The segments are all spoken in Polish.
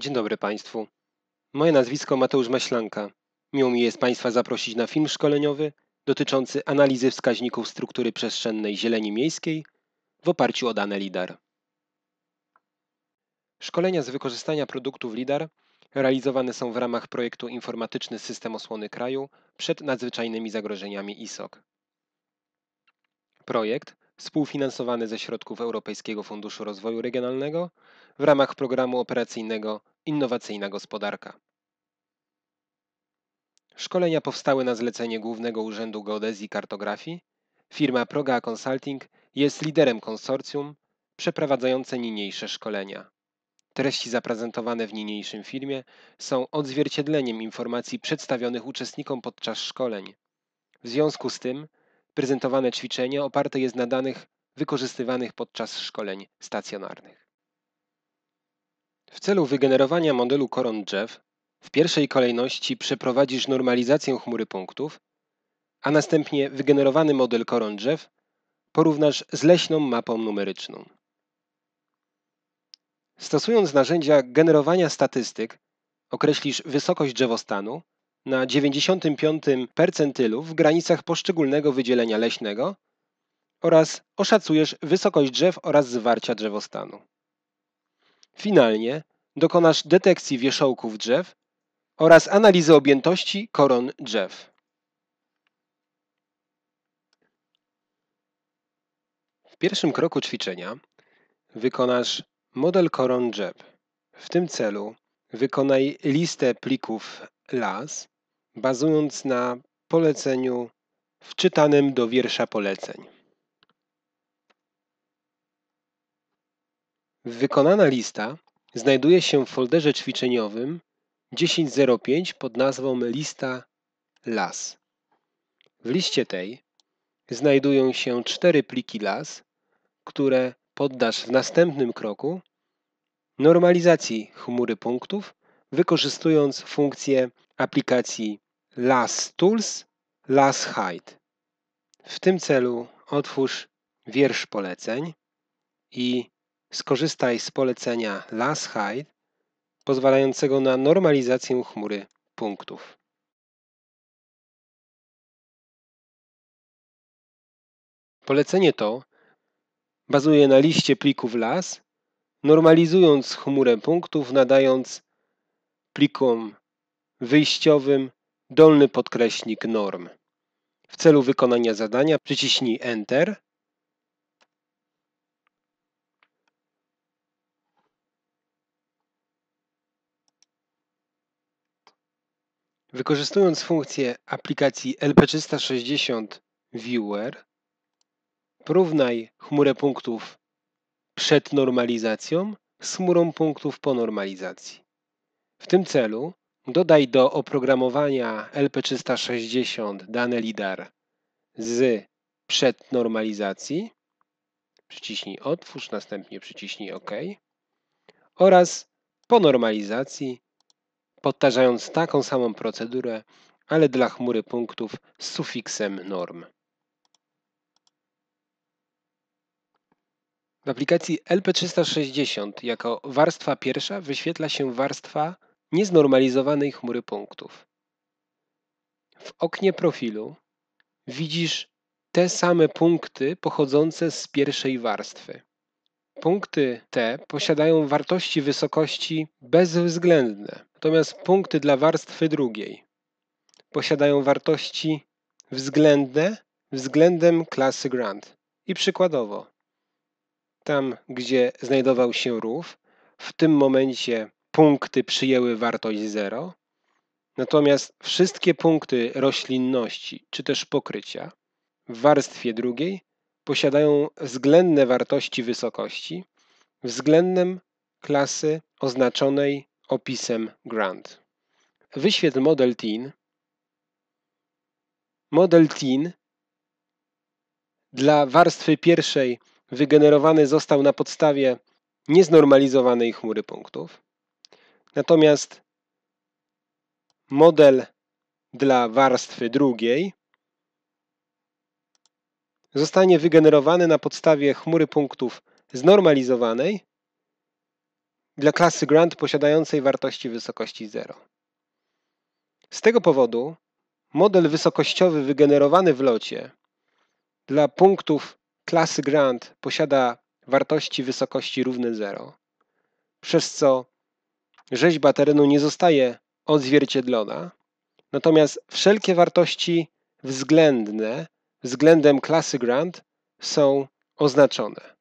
Dzień dobry Państwu. Moje nazwisko Mateusz Maślanka. Miło mi jest Państwa zaprosić na film szkoleniowy dotyczący analizy wskaźników struktury przestrzennej zieleni miejskiej w oparciu o dane LIDAR. Szkolenia z wykorzystania produktów LIDAR realizowane są w ramach projektu Informatyczny System Osłony Kraju przed nadzwyczajnymi zagrożeniami ISOC. Projekt, współfinansowany ze środków Europejskiego Funduszu Rozwoju Regionalnego w ramach programu operacyjnego Innowacyjna Gospodarka. Szkolenia powstały na zlecenie Głównego Urzędu Geodezji i Kartografii. Firma Proga Consulting jest liderem konsorcjum przeprowadzające niniejsze szkolenia. Treści zaprezentowane w niniejszym filmie są odzwierciedleniem informacji przedstawionych uczestnikom podczas szkoleń. W związku z tym prezentowane ćwiczenie oparte jest na danych wykorzystywanych podczas szkoleń stacjonarnych. W celu wygenerowania modelu koron drzew, w pierwszej kolejności przeprowadzisz normalizację chmury punktów, a następnie wygenerowany model koron drzew porównasz z leśną mapą numeryczną. Stosując narzędzia generowania statystyk, określisz wysokość drzewostanu na 95 percentylu w granicach poszczególnego wydzielenia leśnego oraz oszacujesz wysokość drzew oraz zwarcia drzewostanu. Finalnie dokonasz detekcji wierzchołków drzew oraz analizy objętości koron drzew. W pierwszym kroku ćwiczenia wykonasz model koron drzew. W tym celu wykonaj listę plików LAS bazując na poleceniu wczytanym do wiersza poleceń. Wykonana lista znajduje się w folderze ćwiczeniowym 10.05 pod nazwą Lista LAS. W liście tej znajdują się cztery pliki LAS, które poddasz w następnym kroku normalizacji chmury punktów, wykorzystując funkcję aplikacji LAS Tools LAS Hide. W tym celu otwórz wiersz poleceń i skorzystaj z polecenia Las Hide, pozwalającego na normalizację chmury punktów. Polecenie to bazuje na liście plików LAS, normalizując chmurę punktów, nadając plikom wyjściowym dolny podkreśnik norm. W celu wykonania zadania przyciśnij Enter Wykorzystując funkcję aplikacji LP360 Viewer, porównaj chmurę punktów przed normalizacją z chmurą punktów po normalizacji. W tym celu dodaj do oprogramowania LP360 dane LIDAR z przednormalizacji, przyciśnij Otwórz, następnie przyciśnij OK oraz po normalizacji powtarzając taką samą procedurę, ale dla chmury punktów z sufiksem norm. W aplikacji LP360 jako warstwa pierwsza wyświetla się warstwa nieznormalizowanej chmury punktów. W oknie profilu widzisz te same punkty pochodzące z pierwszej warstwy. Punkty te posiadają wartości wysokości bezwzględne. Natomiast punkty dla warstwy drugiej posiadają wartości względne względem klasy Grand. I przykładowo, tam gdzie znajdował się rów, w tym momencie punkty przyjęły wartość 0, natomiast wszystkie punkty roślinności czy też pokrycia w warstwie drugiej posiadają względne wartości wysokości względem klasy oznaczonej opisem Grant. Wyświetl model TIN. Model TIN dla warstwy pierwszej wygenerowany został na podstawie nieznormalizowanej chmury punktów. Natomiast model dla warstwy drugiej zostanie wygenerowany na podstawie chmury punktów znormalizowanej dla klasy grant posiadającej wartości wysokości 0. Z tego powodu model wysokościowy wygenerowany w locie dla punktów klasy grant posiada wartości wysokości równe 0, przez co rzeźba terenu nie zostaje odzwierciedlona, natomiast wszelkie wartości względne względem klasy grant są oznaczone.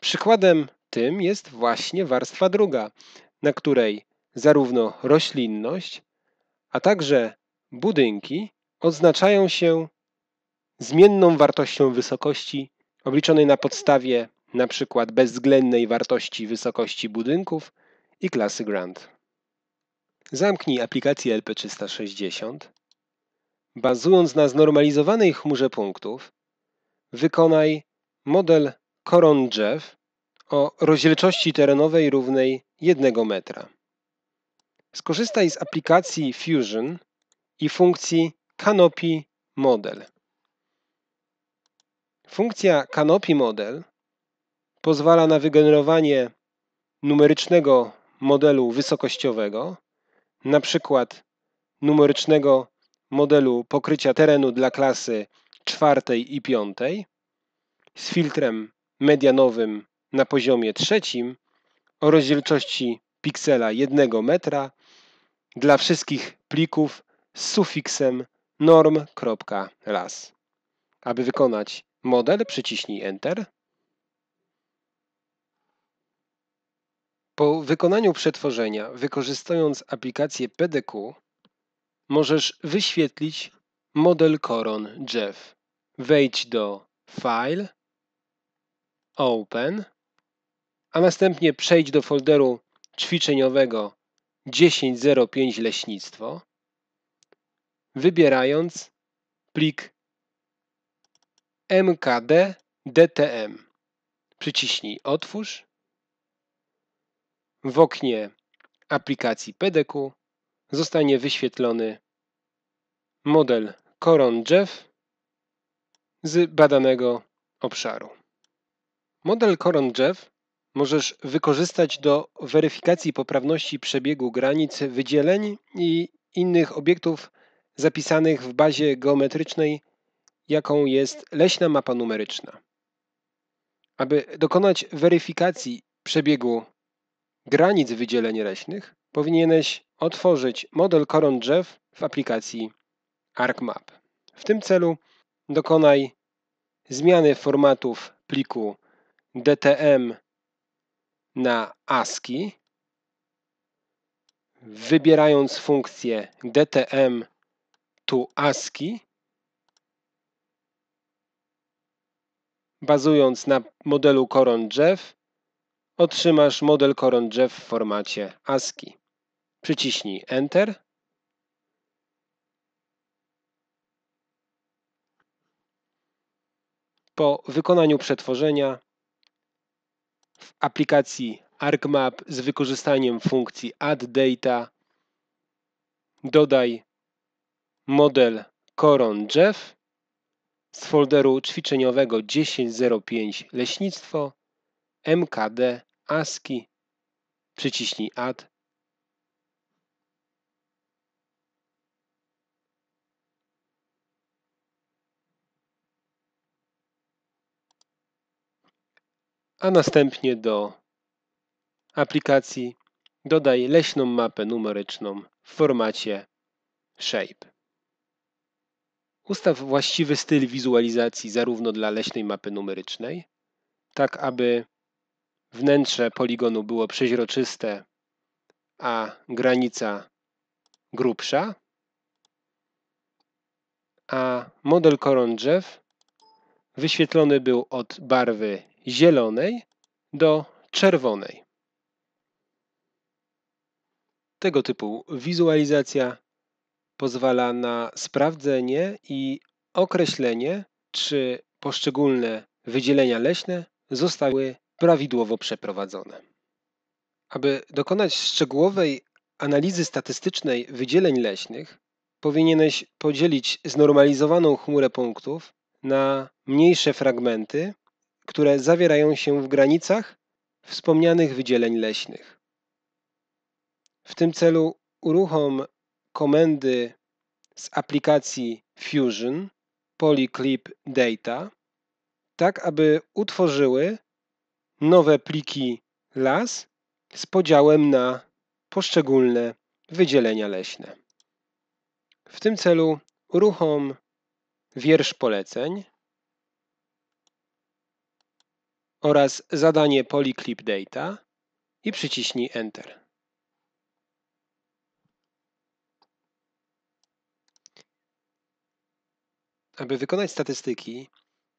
Przykładem tym jest właśnie warstwa druga, na której zarówno roślinność, a także budynki oznaczają się zmienną wartością wysokości obliczonej na podstawie np. bezwzględnej wartości wysokości budynków i klasy grant. Zamknij aplikację LP360. Bazując na znormalizowanej chmurze punktów, wykonaj model koron drzew o rozdzielczości terenowej równej 1 metra. Skorzystaj z aplikacji Fusion i funkcji Canopy Model. Funkcja Canopy Model pozwala na wygenerowanie numerycznego modelu wysokościowego, na przykład numerycznego modelu pokrycia terenu dla klasy czwartej i piątej z filtrem medianowym na poziomie trzecim o rozdzielczości piksela 1 metra dla wszystkich plików z sufiksem norm.las. Aby wykonać model, przyciśnij Enter. Po wykonaniu przetworzenia, wykorzystując aplikację PDQ, możesz wyświetlić model koron drzew. Wejdź do File, Open, a następnie przejdź do folderu ćwiczeniowego 10.05 leśnictwo, wybierając plik MKD_DTM, Przyciśnij otwórz. W oknie aplikacji PDQ zostanie wyświetlony model koron drzew z badanego obszaru. Model koron drzew możesz wykorzystać do weryfikacji poprawności przebiegu granic, wydzieleń i innych obiektów zapisanych w bazie geometrycznej, jaką jest leśna mapa numeryczna. Aby dokonać weryfikacji przebiegu granic wydzieleń leśnych, powinieneś otworzyć model koron drzew w aplikacji ArcMap. W tym celu dokonaj zmiany formatów pliku DTM na ASCII, wybierając funkcję dtm to ASCII, bazując na modelu koron drzew, otrzymasz model koron drzew w formacie ASCII. Przyciśnij Enter. Po wykonaniu przetworzenia w aplikacji ArcMap z wykorzystaniem funkcji addData dodaj model koron drzew z folderu ćwiczeniowego 10.05 Leśnictwo, MKD, ASCII, przyciśnij Add a następnie do aplikacji dodaj leśną mapę numeryczną w formacie Shape. Ustaw właściwy styl wizualizacji zarówno dla leśnej mapy numerycznej, tak aby wnętrze poligonu było przeźroczyste, a granica grubsza, a model koron drzew wyświetlony był od barwy zielonej do czerwonej. Tego typu wizualizacja pozwala na sprawdzenie i określenie, czy poszczególne wydzielenia leśne zostały prawidłowo przeprowadzone. Aby dokonać szczegółowej analizy statystycznej wydzieleń leśnych, powinieneś podzielić znormalizowaną chmurę punktów na mniejsze fragmenty które zawierają się w granicach wspomnianych wydzieleń leśnych. W tym celu uruchom komendy z aplikacji Fusion Polyclip Data, tak aby utworzyły nowe pliki las z podziałem na poszczególne wydzielenia leśne. W tym celu uruchom wiersz poleceń oraz zadanie Polyclip Data i przyciśnij Enter. Aby wykonać statystyki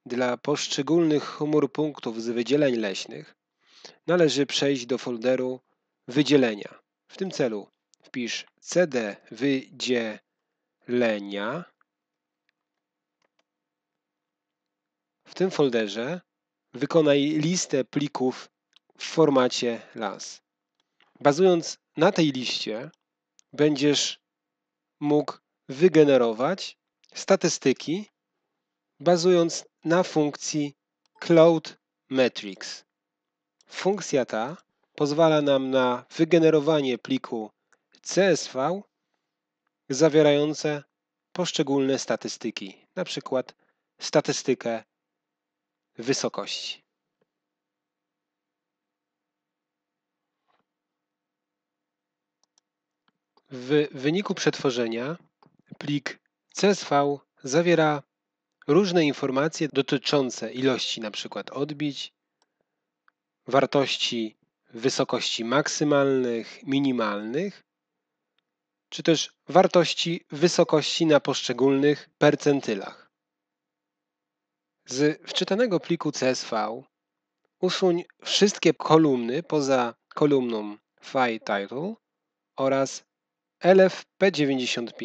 dla poszczególnych chmur punktów z wydzieleń leśnych, należy przejść do folderu Wydzielenia. W tym celu wpisz cd wydzielenia. W tym folderze wykonaj listę plików w formacie LAS. Bazując na tej liście, będziesz mógł wygenerować statystyki bazując na funkcji Cloud Metrics. Funkcja ta pozwala nam na wygenerowanie pliku CSV zawierające poszczególne statystyki, na przykład statystykę wysokości. W wyniku przetworzenia plik CSV zawiera różne informacje dotyczące ilości np. odbić, wartości wysokości maksymalnych, minimalnych, czy też wartości wysokości na poszczególnych percentylach. Z wczytanego pliku CSV usuń wszystkie kolumny poza kolumną file title oraz LFP95.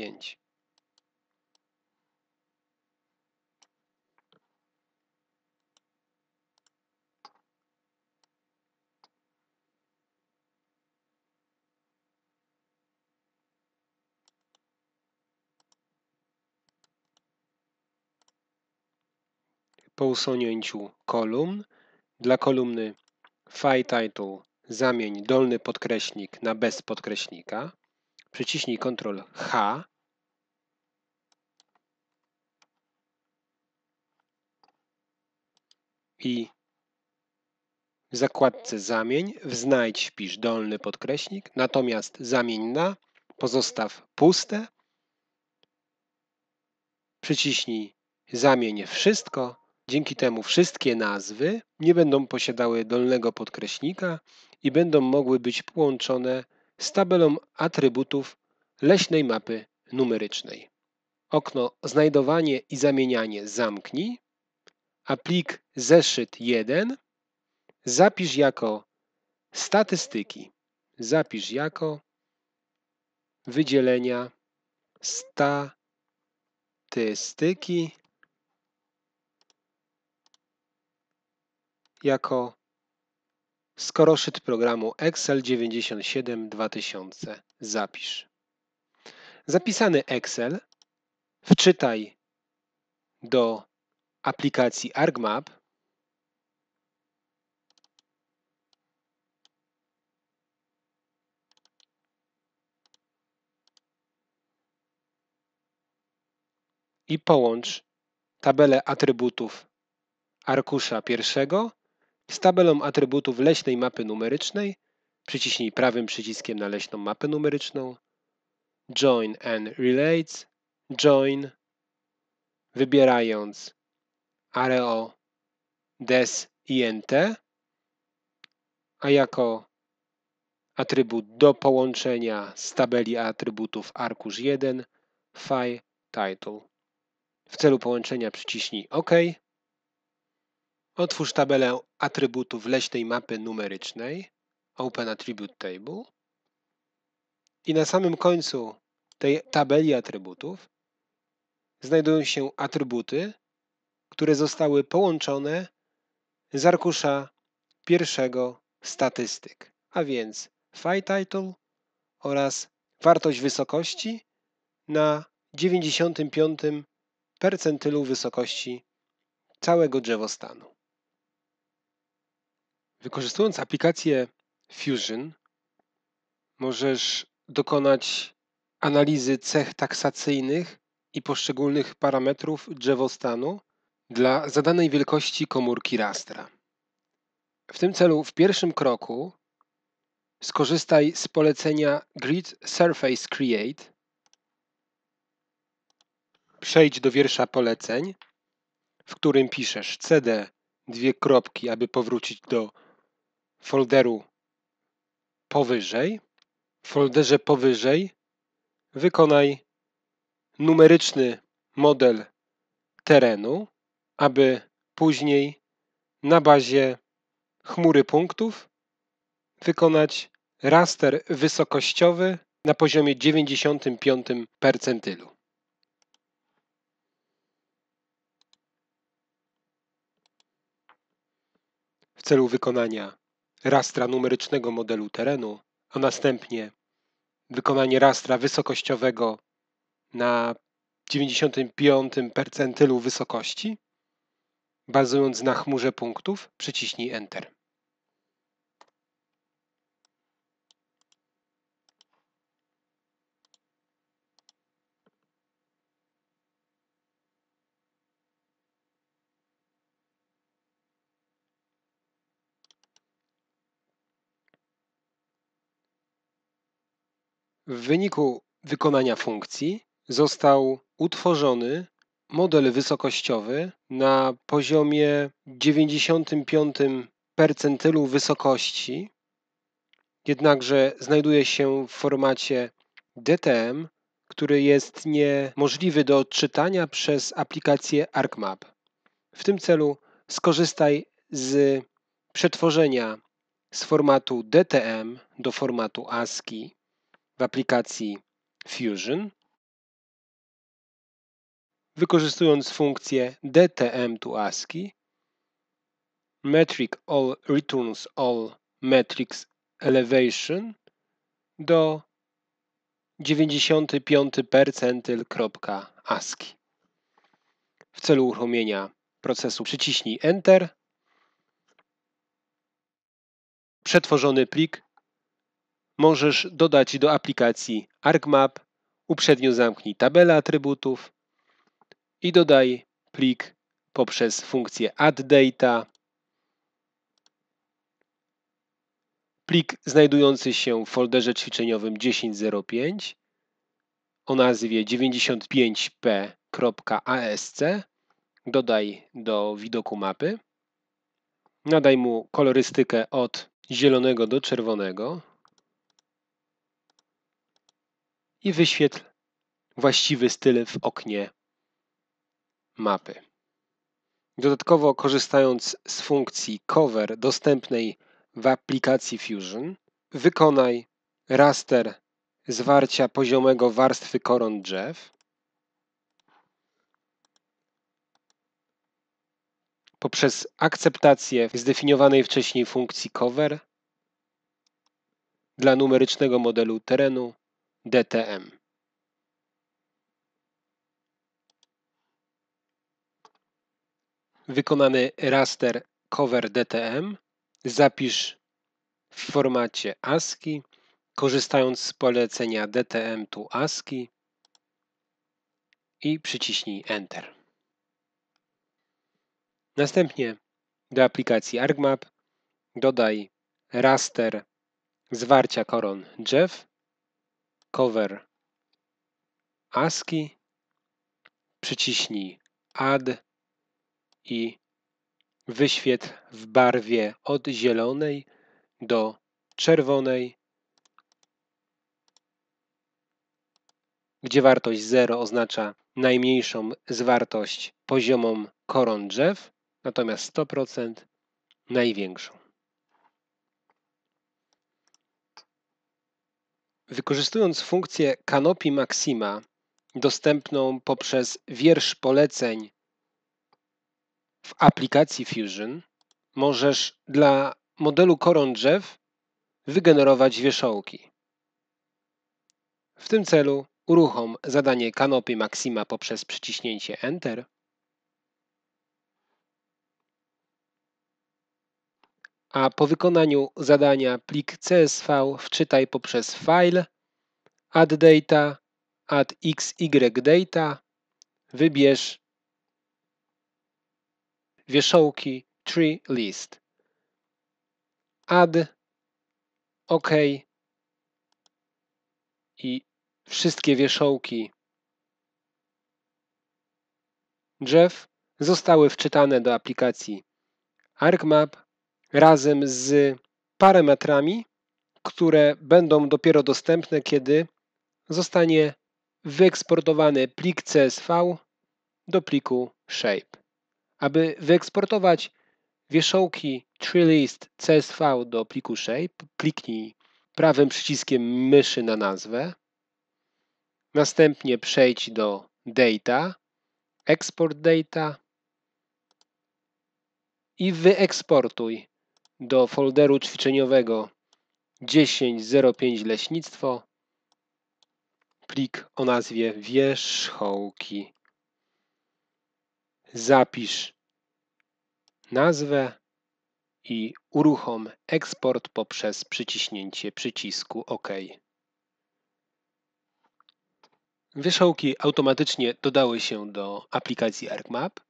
po usunięciu kolumn dla kolumny file title zamień dolny podkreśnik na bez podkreśnika, przyciśnij Ctrl H, i w zakładce zamień wznajdź wpisz dolny podkreśnik, natomiast zamień na pozostaw puste, przyciśnij zamień wszystko Dzięki temu wszystkie nazwy nie będą posiadały dolnego podkreśnika i będą mogły być połączone z tabelą atrybutów leśnej mapy numerycznej. Okno Znajdowanie i zamienianie zamknij, a plik Zeszyt 1 zapisz jako Statystyki. Zapisz jako wydzielenia statystyki jako skoroszyt programu Excel 97 2000. Zapisz. Zapisany Excel wczytaj do aplikacji ArgMap. I połącz tabelę atrybutów arkusza pierwszego z tabelą atrybutów leśnej mapy numerycznej przyciśnij prawym przyciskiem na leśną mapę numeryczną, Join and Relates, Join, wybierając Areo Des INT, a jako atrybut do połączenia z tabeli atrybutów arkusz 1 file title. W celu połączenia przyciśnij OK. Otwórz tabelę atrybutów leśnej mapy numerycznej Open Attribute Table i na samym końcu tej tabeli atrybutów znajdują się atrybuty, które zostały połączone z arkusza pierwszego statystyk, a więc file title oraz wartość wysokości na 95 percentylu wysokości całego drzewostanu. Wykorzystując aplikację Fusion, możesz dokonać analizy cech taksacyjnych i poszczególnych parametrów drzewostanu dla zadanej wielkości komórki rastra. W tym celu w pierwszym kroku skorzystaj z polecenia Grid Surface Create. Przejdź do wiersza poleceń, w którym piszesz cd dwie kropki, aby powrócić do folderu powyżej. W folderze powyżej wykonaj numeryczny model terenu, aby później na bazie chmury punktów wykonać raster wysokościowy na poziomie 95 percentylu. W celu wykonania rastra numerycznego modelu terenu, a następnie wykonanie rastra wysokościowego na 95 percentylu wysokości, bazując na chmurze punktów, przyciśnij Enter. W wyniku wykonania funkcji został utworzony model wysokościowy na poziomie 95 percentylu wysokości, jednakże znajduje się w formacie DTM, który jest niemożliwy do odczytania przez aplikację ArcMap. W tym celu skorzystaj z przetworzenia z formatu DTM do formatu ASCII w aplikacji Fusion, wykorzystując funkcję DTM to ASCII, metric all returns all matrix elevation do 95 percentyl.ASCII. W celu uruchomienia procesu przyciśnij Enter. Przetworzony plik możesz dodać do aplikacji ArcMap, uprzednio zamknij tabelę atrybutów i dodaj plik poprzez funkcję addData. Plik znajdujący się w folderze ćwiczeniowym 10.05 o nazwie 95p.asc dodaj do widoku mapy. Nadaj mu kolorystykę od zielonego do czerwonego, i wyświetl właściwy styl w oknie mapy. Dodatkowo korzystając z funkcji cover dostępnej w aplikacji Fusion, wykonaj raster zwarcia poziomego warstwy koron drzew. Poprzez akceptację zdefiniowanej wcześniej funkcji cover dla numerycznego modelu terenu DTM. Wykonany raster cover DTM. Zapisz w formacie ASCII, korzystając z polecenia DTM tu ASCII i przyciśnij Enter. Następnie do aplikacji ArgMap dodaj raster zwarcia koron drzew cover ASCII, przyciśnij add i wyświetl w barwie od zielonej do czerwonej, gdzie wartość 0 oznacza najmniejszą zwartość poziomą koron drzew, natomiast 100% największą. Wykorzystując funkcję Canopy Maxima, dostępną poprzez wiersz poleceń w aplikacji Fusion, możesz dla modelu koron drzew wygenerować wierzchołki. W tym celu uruchom zadanie Canopy Maxima poprzez przyciśnięcie Enter a po wykonaniu zadania plik CSV wczytaj poprzez File, Add Data, Add XY Data, wybierz wierzchołki Tree List. Add, OK i wszystkie wierzchołki drzew zostały wczytane do aplikacji ArcMap razem z parametrami, które będą dopiero dostępne, kiedy zostanie wyeksportowany plik CSV do pliku shape. Aby wyeksportować wierzchołki treelist CSV do pliku shape, kliknij prawym przyciskiem myszy na nazwę. Następnie przejdź do Data, Export Data i wyeksportuj do folderu ćwiczeniowego 10.05 leśnictwo, plik o nazwie wierzchołki. Zapisz nazwę i uruchom eksport poprzez przyciśnięcie przycisku OK. Wierzchołki automatycznie dodały się do aplikacji ArcMap.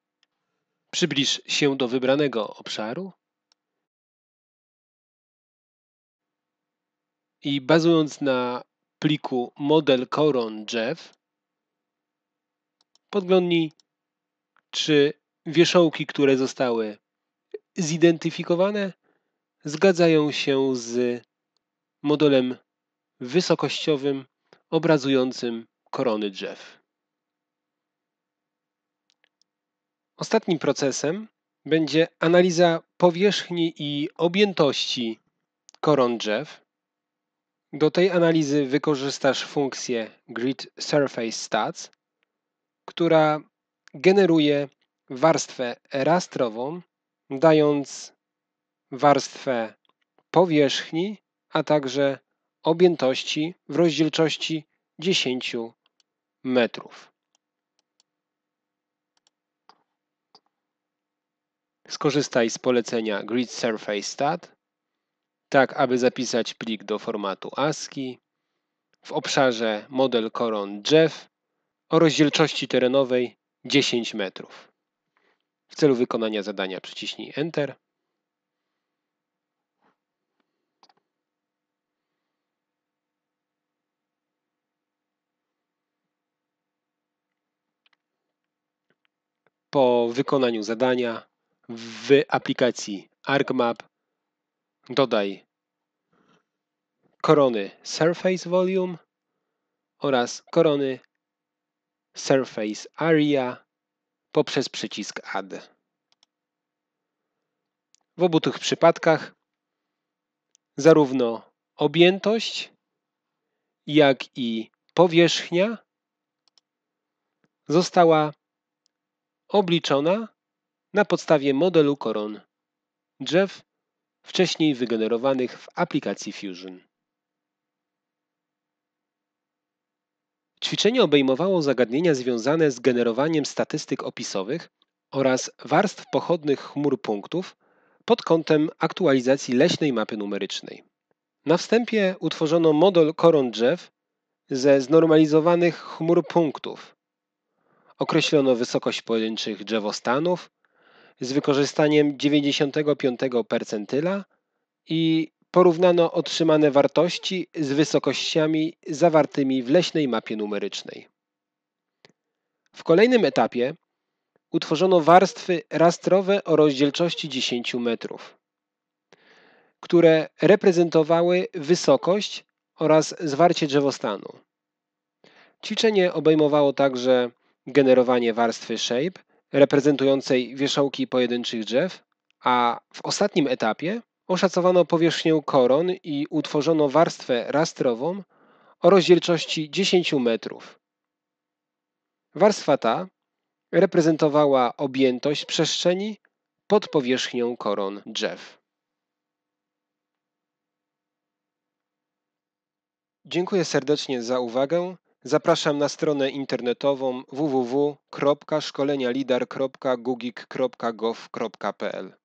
Przybliż się do wybranego obszaru i bazując na pliku model koron drzew, podglądnij, czy wieszołki, które zostały zidentyfikowane, zgadzają się z modelem wysokościowym obrazującym korony drzew. Ostatnim procesem będzie analiza powierzchni i objętości koron drzew. Do tej analizy wykorzystasz funkcję Grid Surface Stats, która generuje warstwę rastrową, dając warstwę powierzchni, a także objętości w rozdzielczości 10 metrów. Skorzystaj z polecenia Grid Surface Stat tak aby zapisać plik do formatu ASCII w obszarze model koron drzew o rozdzielczości terenowej 10 metrów. W celu wykonania zadania przyciśnij Enter. Po wykonaniu zadania w aplikacji ArcMap dodaj korony Surface Volume oraz korony Surface Area poprzez przycisk Add. W obu tych przypadkach zarówno objętość, jak i powierzchnia została obliczona na podstawie modelu koron drzew wcześniej wygenerowanych w aplikacji Fusion. Ćwiczenie obejmowało zagadnienia związane z generowaniem statystyk opisowych oraz warstw pochodnych chmur punktów pod kątem aktualizacji leśnej mapy numerycznej. Na wstępie utworzono model koron drzew ze znormalizowanych chmur punktów. Określono wysokość pojedynczych drzewostanów z wykorzystaniem 95 percentyla i porównano otrzymane wartości z wysokościami zawartymi w leśnej mapie numerycznej. W kolejnym etapie utworzono warstwy rastrowe o rozdzielczości 10 metrów, które reprezentowały wysokość oraz zwarcie drzewostanu. Ćwiczenie obejmowało także generowanie warstwy shape reprezentującej wierzchołki pojedynczych drzew, a w ostatnim etapie oszacowano powierzchnię koron i utworzono warstwę rastrową o rozdzielczości 10 metrów. Warstwa ta reprezentowała objętość przestrzeni pod powierzchnią koron drzew. Dziękuję serdecznie za uwagę. Zapraszam na stronę internetową www.szkolenialidar.gugik.gov.pl